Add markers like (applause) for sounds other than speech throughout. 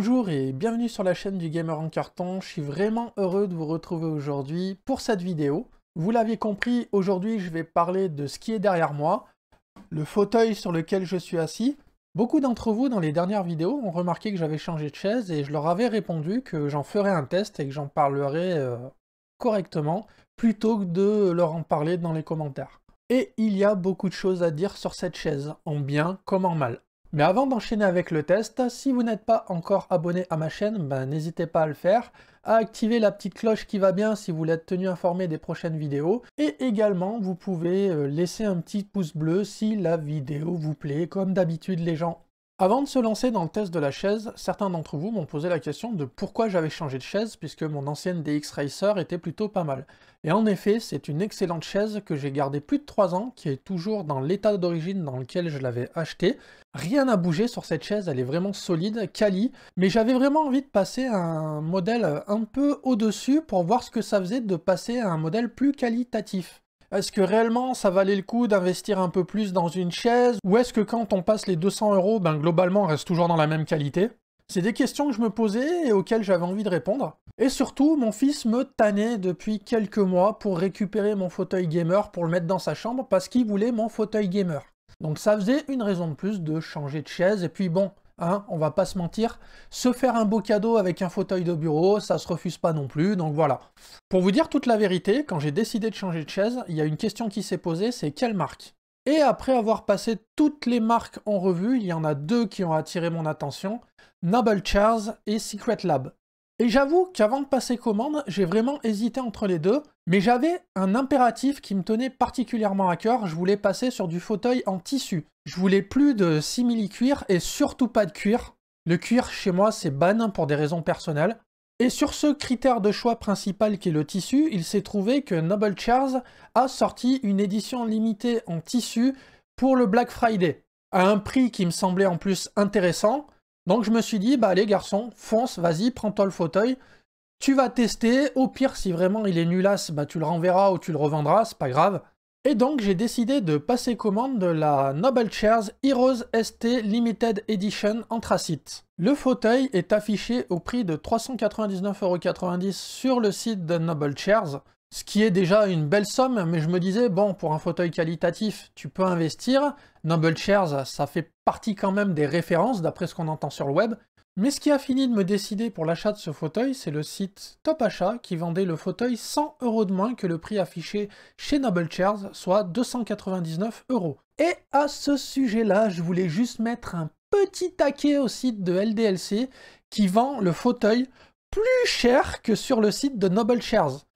Bonjour et bienvenue sur la chaîne du Gamer en carton, je suis vraiment heureux de vous retrouver aujourd'hui pour cette vidéo. Vous l'aviez compris, aujourd'hui je vais parler de ce qui est derrière moi, le fauteuil sur lequel je suis assis. Beaucoup d'entre vous dans les dernières vidéos ont remarqué que j'avais changé de chaise et je leur avais répondu que j'en ferais un test et que j'en parlerai euh, correctement plutôt que de leur en parler dans les commentaires. Et il y a beaucoup de choses à dire sur cette chaise, en bien comme en mal. Mais avant d'enchaîner avec le test, si vous n'êtes pas encore abonné à ma chaîne, ben, n'hésitez pas à le faire, à activer la petite cloche qui va bien si vous l'êtes tenu informé des prochaines vidéos, et également vous pouvez euh, laisser un petit pouce bleu si la vidéo vous plaît. Comme d'habitude les gens, avant de se lancer dans le test de la chaise, certains d'entre vous m'ont posé la question de pourquoi j'avais changé de chaise puisque mon ancienne DX Racer était plutôt pas mal. Et en effet, c'est une excellente chaise que j'ai gardée plus de 3 ans, qui est toujours dans l'état d'origine dans lequel je l'avais achetée. Rien n'a bougé sur cette chaise, elle est vraiment solide, quali, mais j'avais vraiment envie de passer à un modèle un peu au-dessus pour voir ce que ça faisait de passer à un modèle plus qualitatif. Est-ce que réellement ça valait le coup d'investir un peu plus dans une chaise Ou est-ce que quand on passe les 200 euros, ben globalement on reste toujours dans la même qualité C'est des questions que je me posais et auxquelles j'avais envie de répondre. Et surtout, mon fils me tannait depuis quelques mois pour récupérer mon fauteuil gamer pour le mettre dans sa chambre parce qu'il voulait mon fauteuil gamer. Donc ça faisait une raison de plus de changer de chaise. Et puis bon, Hein, on va pas se mentir. Se faire un beau cadeau avec un fauteuil de bureau, ça se refuse pas non plus, donc voilà. Pour vous dire toute la vérité, quand j'ai décidé de changer de chaise, il y a une question qui s'est posée, c'est quelle marque et après avoir passé toutes les marques en revue, il y en a deux qui ont attiré mon attention, Noble Chairs et Secret Lab. Et j'avoue qu'avant de passer commande, j'ai vraiment hésité entre les deux, mais j'avais un impératif qui me tenait particulièrement à cœur, je voulais passer sur du fauteuil en tissu. Je voulais plus de simili-cuir et surtout pas de cuir. Le cuir chez moi c'est ban pour des raisons personnelles. Et sur ce critère de choix principal qui est le tissu, il s'est trouvé que Noble Chairs a sorti une édition limitée en tissu pour le Black Friday, à un prix qui me semblait en plus intéressant. Donc je me suis dit, bah allez garçon, fonce, vas-y, prends-toi le fauteuil, tu vas tester, au pire si vraiment il est nulasse, bah, tu le renverras ou tu le revendras, c'est pas grave. Et donc j'ai décidé de passer commande de la Noble Chairs Heroes ST Limited Edition anthracite. Le fauteuil est affiché au prix de 399,90€ sur le site de Noble Chairs, ce qui est déjà une belle somme, mais je me disais, bon, pour un fauteuil qualitatif, tu peux investir. Noble Chairs, ça fait partie quand même des références, d'après ce qu'on entend sur le web, mais ce qui a fini de me décider pour l'achat de ce fauteuil, c'est le site Top Achat qui vendait le fauteuil 100 euros de moins que le prix affiché chez Noble Chairs, soit 299 euros. Et à ce sujet-là, je voulais juste mettre un petit taquet au site de LDLC qui vend le fauteuil plus cher que sur le site de Noble Chairs.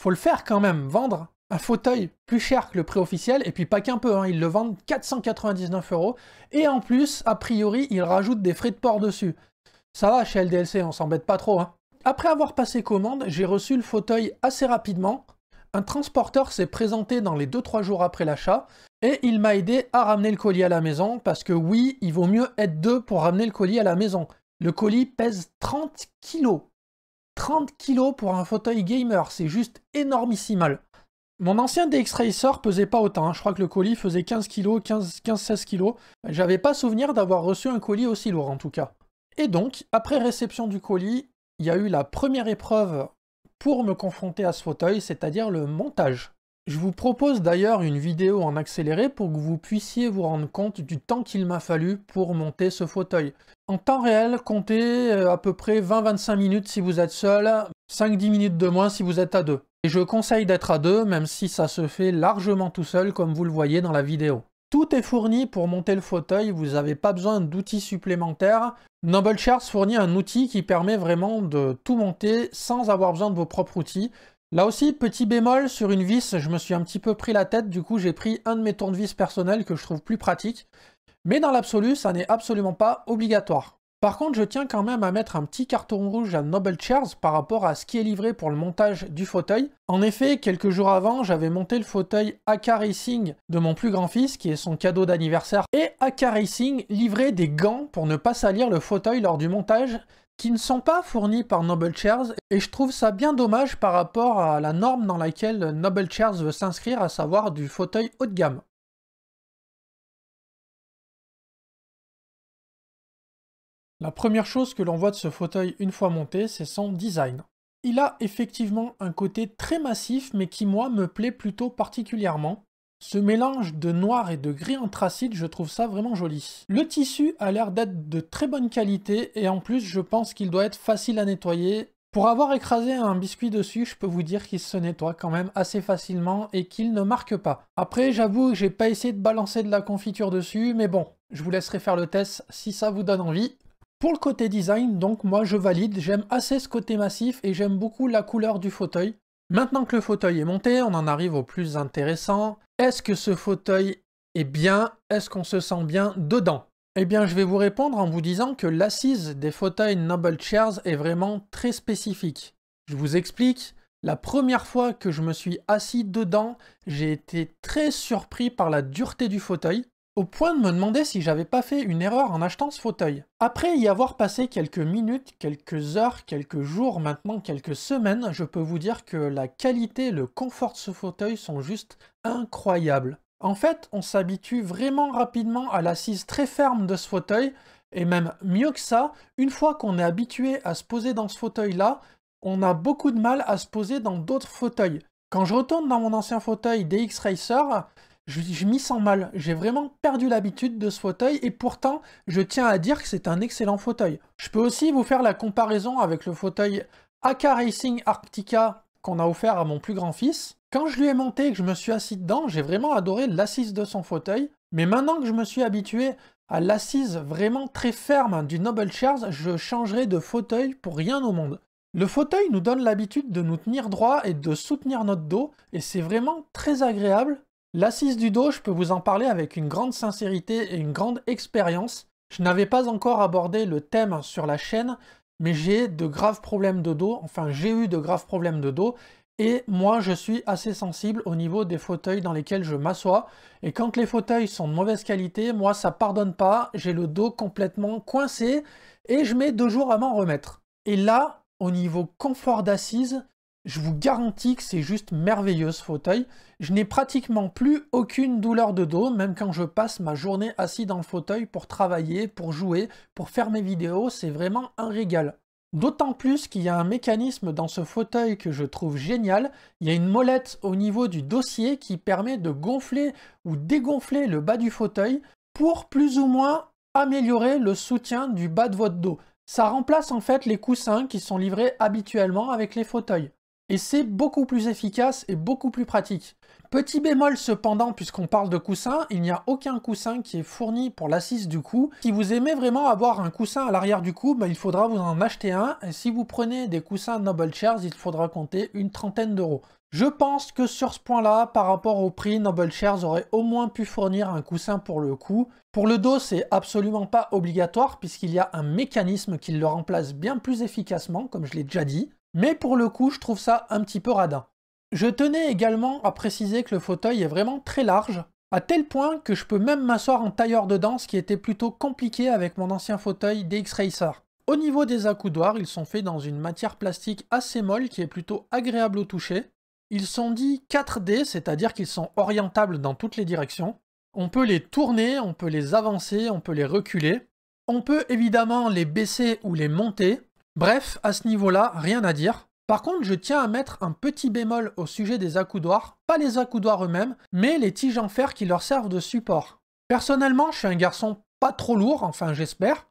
Faut le faire quand même, vendre un fauteuil plus cher que le prix officiel, et puis pas qu'un peu, hein, ils le vendent 499 euros, et en plus, a priori, ils rajoutent des frais de port dessus. Ça va, chez LDLC, on s'embête pas trop. Hein. Après avoir passé commande, j'ai reçu le fauteuil assez rapidement. Un transporteur s'est présenté dans les 2-3 jours après l'achat et il m'a aidé à ramener le colis à la maison parce que oui, il vaut mieux être deux pour ramener le colis à la maison. Le colis pèse 30 kilos. 30 kilos pour un fauteuil gamer, c'est juste énormissimal. Mon ancien DX pesait pas autant, hein. je crois que le colis faisait 15 kilos, 15-16 kilos. J'avais pas souvenir d'avoir reçu un colis aussi lourd en tout cas. Et donc, après réception du colis, il y a eu la première épreuve pour me confronter à ce fauteuil, c'est-à-dire le montage. Je vous propose d'ailleurs une vidéo en accéléré pour que vous puissiez vous rendre compte du temps qu'il m'a fallu pour monter ce fauteuil. En temps réel, comptez euh, à peu près 20-25 minutes si vous êtes seul, 5-10 minutes de moins si vous êtes à deux. Et je conseille d'être à deux, même si ça se fait largement tout seul comme vous le voyez dans la vidéo. Tout est fourni pour monter le fauteuil, vous n'avez pas besoin d'outils supplémentaires, Noble Charts fournit un outil qui permet vraiment de tout monter sans avoir besoin de vos propres outils. Là aussi, petit bémol, sur une vis, je me suis un petit peu pris la tête, du coup j'ai pris un de mes tournevis personnels que je trouve plus pratique. Mais dans l'absolu, ça n'est absolument pas obligatoire. Par contre, je tiens quand même à mettre un petit carton rouge à Noble Chairs par rapport à ce qui est livré pour le montage du fauteuil. En effet, quelques jours avant, j'avais monté le fauteuil AK Racing de mon plus grand-fils, qui est son cadeau d'anniversaire, et AK Racing livrait des gants pour ne pas salir le fauteuil lors du montage, qui ne sont pas fournis par Noble Chairs, et je trouve ça bien dommage par rapport à la norme dans laquelle Noble Chairs veut s'inscrire, à savoir du fauteuil haut de gamme. La première chose que l'on voit de ce fauteuil une fois monté, c'est son design. Il a effectivement un côté très massif, mais qui moi me plaît plutôt particulièrement. Ce mélange de noir et de gris anthracite, je trouve ça vraiment joli. Le tissu a l'air d'être de très bonne qualité, et en plus je pense qu'il doit être facile à nettoyer. Pour avoir écrasé un biscuit dessus, je peux vous dire qu'il se nettoie quand même assez facilement et qu'il ne marque pas. Après, j'avoue que j'ai pas essayé de balancer de la confiture dessus, mais bon, je vous laisserai faire le test si ça vous donne envie. Pour le côté design, donc moi je valide, j'aime assez ce côté massif et j'aime beaucoup la couleur du fauteuil. Maintenant que le fauteuil est monté, on en arrive au plus intéressant. Est-ce que ce fauteuil est bien Est-ce qu'on se sent bien dedans Eh bien je vais vous répondre en vous disant que l'assise des fauteuils Noble Chairs est vraiment très spécifique. Je vous explique, la première fois que je me suis assis dedans, j'ai été très surpris par la dureté du fauteuil au point de me demander si j'avais pas fait une erreur en achetant ce fauteuil. Après y avoir passé quelques minutes, quelques heures, quelques jours, maintenant quelques semaines, je peux vous dire que la qualité et le confort de ce fauteuil sont juste incroyables. En fait, on s'habitue vraiment rapidement à l'assise très ferme de ce fauteuil, et même mieux que ça, une fois qu'on est habitué à se poser dans ce fauteuil-là, on a beaucoup de mal à se poser dans d'autres fauteuils. Quand je retourne dans mon ancien fauteuil DX Racer, je, m'y sens mal. J'ai vraiment perdu l'habitude de ce fauteuil et pourtant, je tiens à dire que c'est un excellent fauteuil. Je peux aussi vous faire la comparaison avec le fauteuil AK Racing Arctica qu'on a offert à mon plus grand-fils. Quand je lui ai monté et que je me suis assis dedans, j'ai vraiment adoré l'assise de son fauteuil. Mais maintenant que je me suis habitué à l'assise vraiment très ferme du Noble Chairs, je changerai de fauteuil pour rien au monde. Le fauteuil nous donne l'habitude de nous tenir droit et de soutenir notre dos, et c'est vraiment très agréable L'assise du dos, je peux vous en parler avec une grande sincérité et une grande expérience. Je n'avais pas encore abordé le thème sur la chaîne, mais j'ai de graves problèmes de dos, enfin j'ai eu de graves problèmes de dos, et moi je suis assez sensible au niveau des fauteuils dans lesquels je m'assois, et quand les fauteuils sont de mauvaise qualité, moi ça pardonne pas, j'ai le dos complètement coincé, et je mets deux jours à m'en remettre. Et là, au niveau confort d'assise, je vous garantis que c'est juste merveilleux ce fauteuil. Je n'ai pratiquement plus aucune douleur de dos, même quand je passe ma journée assis dans le fauteuil pour travailler, pour jouer, pour faire mes vidéos, c'est vraiment un régal. D'autant plus qu'il y a un mécanisme dans ce fauteuil que je trouve génial, il y a une molette au niveau du dossier qui permet de gonfler ou dégonfler le bas du fauteuil pour plus ou moins améliorer le soutien du bas de votre dos. Ça remplace en fait les coussins qui sont livrés habituellement avec les fauteuils et c'est beaucoup plus efficace et beaucoup plus pratique. Petit bémol cependant, puisqu'on parle de coussin, il n'y a aucun coussin qui est fourni pour l'assise du cou. Si vous aimez vraiment avoir un coussin à l'arrière du cou, bah, il faudra vous en acheter un, et si vous prenez des coussins Noble Chairs, il faudra compter une trentaine d'euros. Je pense que sur ce point-là, par rapport au prix, Noble Chairs aurait au moins pu fournir un coussin pour le cou. Pour le dos, c'est absolument pas obligatoire puisqu'il y a un mécanisme qui le remplace bien plus efficacement, comme je l'ai déjà dit mais pour le coup, je trouve ça un petit peu radin. Je tenais également à préciser que le fauteuil est vraiment très large, à tel point que je peux même m'asseoir en tailleur dedans, ce qui était plutôt compliqué avec mon ancien fauteuil DX Racer. Au niveau des accoudoirs, ils sont faits dans une matière plastique assez molle qui est plutôt agréable au toucher. Ils sont dits 4D, c'est-à-dire qu'ils sont orientables dans toutes les directions. On peut les tourner, on peut les avancer, on peut les reculer. On peut évidemment les baisser ou les monter. Bref, à ce niveau-là, rien à dire. Par contre, je tiens à mettre un petit bémol au sujet des accoudoirs, pas les accoudoirs eux-mêmes, mais les tiges en fer qui leur servent de support. Personnellement, je suis un garçon pas trop lourd, enfin j'espère.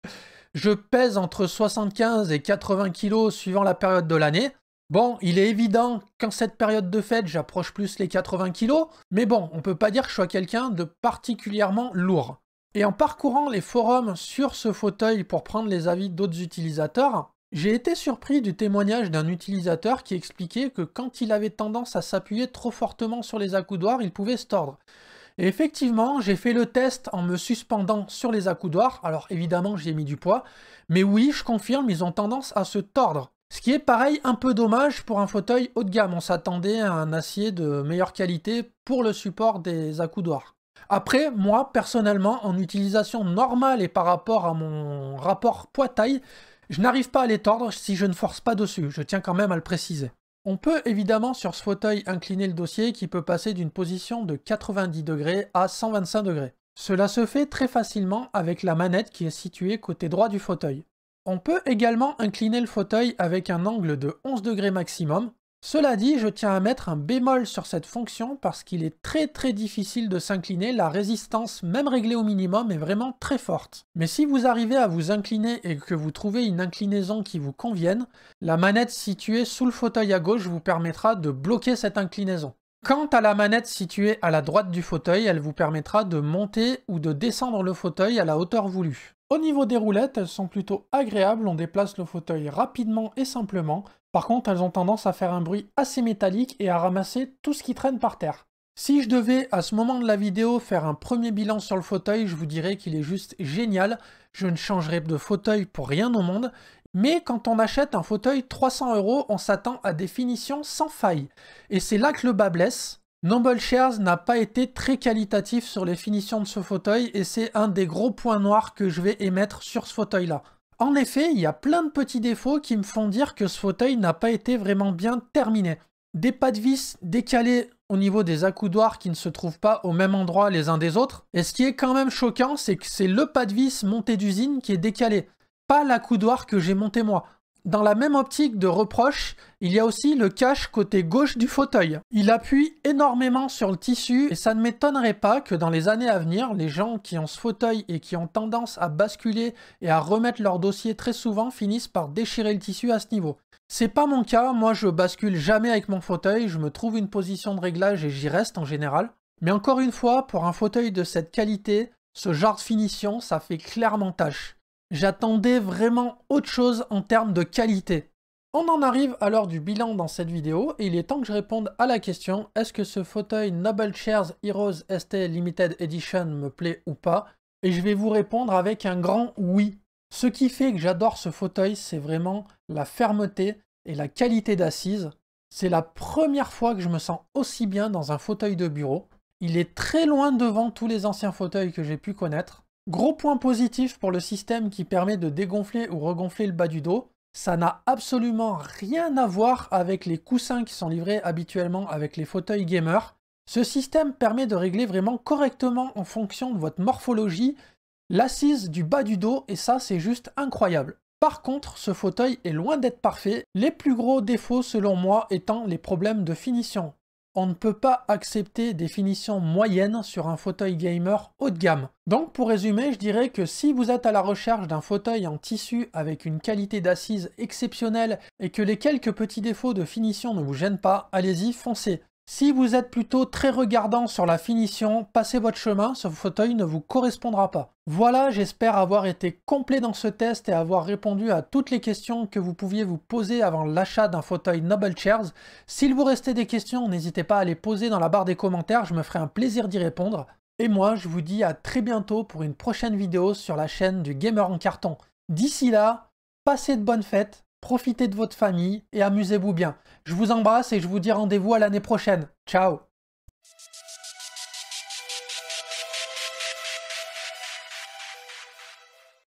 (laughs) je pèse entre 75 et 80 kilos, suivant la période de l'année. Bon, il est évident qu'en cette période de fête, j'approche plus les 80 kg, mais bon, on peut pas dire que je sois quelqu'un de particulièrement lourd. Et en parcourant les forums sur ce fauteuil pour prendre les avis d'autres utilisateurs, j'ai été surpris du témoignage d'un utilisateur qui expliquait que quand il avait tendance à s'appuyer trop fortement sur les accoudoirs, il pouvait se tordre. Et effectivement, j'ai fait le test en me suspendant sur les accoudoirs, alors évidemment j'ai mis du poids, mais oui, je confirme, ils ont tendance à se tordre. Ce qui est pareil un peu dommage pour un fauteuil haut de gamme, on s'attendait à un acier de meilleure qualité pour le support des accoudoirs. Après, moi, personnellement, en utilisation normale et par rapport à mon rapport poids-taille, je n'arrive pas à les tordre si je ne force pas dessus, je tiens quand même à le préciser. On peut évidemment sur ce fauteuil incliner le dossier qui peut passer d'une position de 90 degrés à 125 degrés. Cela se fait très facilement avec la manette qui est située côté droit du fauteuil. On peut également incliner le fauteuil avec un angle de 11 degrés maximum, cela dit, je tiens à mettre un bémol sur cette fonction parce qu'il est très très difficile de s'incliner, la résistance, même réglée au minimum, est vraiment très forte. Mais si vous arrivez à vous incliner et que vous trouvez une inclinaison qui vous convienne, la manette située sous le fauteuil à gauche vous permettra de bloquer cette inclinaison. Quant à la manette située à la droite du fauteuil, elle vous permettra de monter ou de descendre le fauteuil à la hauteur voulue. Au niveau des roulettes, elles sont plutôt agréables, on déplace le fauteuil rapidement et simplement. Par contre, elles ont tendance à faire un bruit assez métallique et à ramasser tout ce qui traîne par terre. Si je devais, à ce moment de la vidéo, faire un premier bilan sur le fauteuil, je vous dirais qu'il est juste génial. Je ne changerais de fauteuil pour rien au monde. Mais quand on achète un fauteuil 300 euros, on s'attend à des finitions sans faille. Et c'est là que le bas blesse. Shares n'a pas été très qualitatif sur les finitions de ce fauteuil et c'est un des gros points noirs que je vais émettre sur ce fauteuil-là. En effet, il y a plein de petits défauts qui me font dire que ce fauteuil n'a pas été vraiment bien terminé. Des pas de vis décalés au niveau des accoudoirs qui ne se trouvent pas au même endroit les uns des autres. Et ce qui est quand même choquant, c'est que c'est le pas de vis monté d'usine qui est décalé, pas l'accoudoir que j'ai monté moi. Dans la même optique de reproche, il y a aussi le cache côté gauche du fauteuil. Il appuie énormément sur le tissu et ça ne m'étonnerait pas que dans les années à venir, les gens qui ont ce fauteuil et qui ont tendance à basculer et à remettre leur dossier très souvent finissent par déchirer le tissu à ce niveau. C'est pas mon cas, moi je bascule jamais avec mon fauteuil, je me trouve une position de réglage et j'y reste en général. Mais encore une fois, pour un fauteuil de cette qualité, ce genre de finition, ça fait clairement tâche. J'attendais vraiment autre chose en termes de qualité. On en arrive alors du bilan dans cette vidéo et il est temps que je réponde à la question est-ce que ce fauteuil Noble Chairs Heroes ST Limited Edition me plaît ou pas Et je vais vous répondre avec un grand oui. Ce qui fait que j'adore ce fauteuil, c'est vraiment la fermeté et la qualité d'assise. C'est la première fois que je me sens aussi bien dans un fauteuil de bureau. Il est très loin devant tous les anciens fauteuils que j'ai pu connaître. Gros point positif pour le système qui permet de dégonfler ou regonfler le bas du dos, ça n'a absolument rien à voir avec les coussins qui sont livrés habituellement avec les fauteuils gamer. Ce système permet de régler vraiment correctement en fonction de votre morphologie l'assise du bas du dos et ça c'est juste incroyable. Par contre, ce fauteuil est loin d'être parfait, les plus gros défauts selon moi étant les problèmes de finition on ne peut pas accepter des finitions moyennes sur un fauteuil gamer haut de gamme. Donc pour résumer, je dirais que si vous êtes à la recherche d'un fauteuil en tissu avec une qualité d'assise exceptionnelle et que les quelques petits défauts de finition ne vous gênent pas, allez-y, foncez. Si vous êtes plutôt très regardant sur la finition, passez votre chemin, ce fauteuil ne vous correspondra pas. Voilà, j'espère avoir été complet dans ce test et avoir répondu à toutes les questions que vous pouviez vous poser avant l'achat d'un fauteuil Noble Chairs. S'il vous restait des questions, n'hésitez pas à les poser dans la barre des commentaires, je me ferai un plaisir d'y répondre. Et moi, je vous dis à très bientôt pour une prochaine vidéo sur la chaîne du Gamer en carton. D'ici là, passez de bonnes fêtes profitez de votre famille et amusez-vous bien. Je vous embrasse et je vous dis rendez-vous à l'année prochaine. Ciao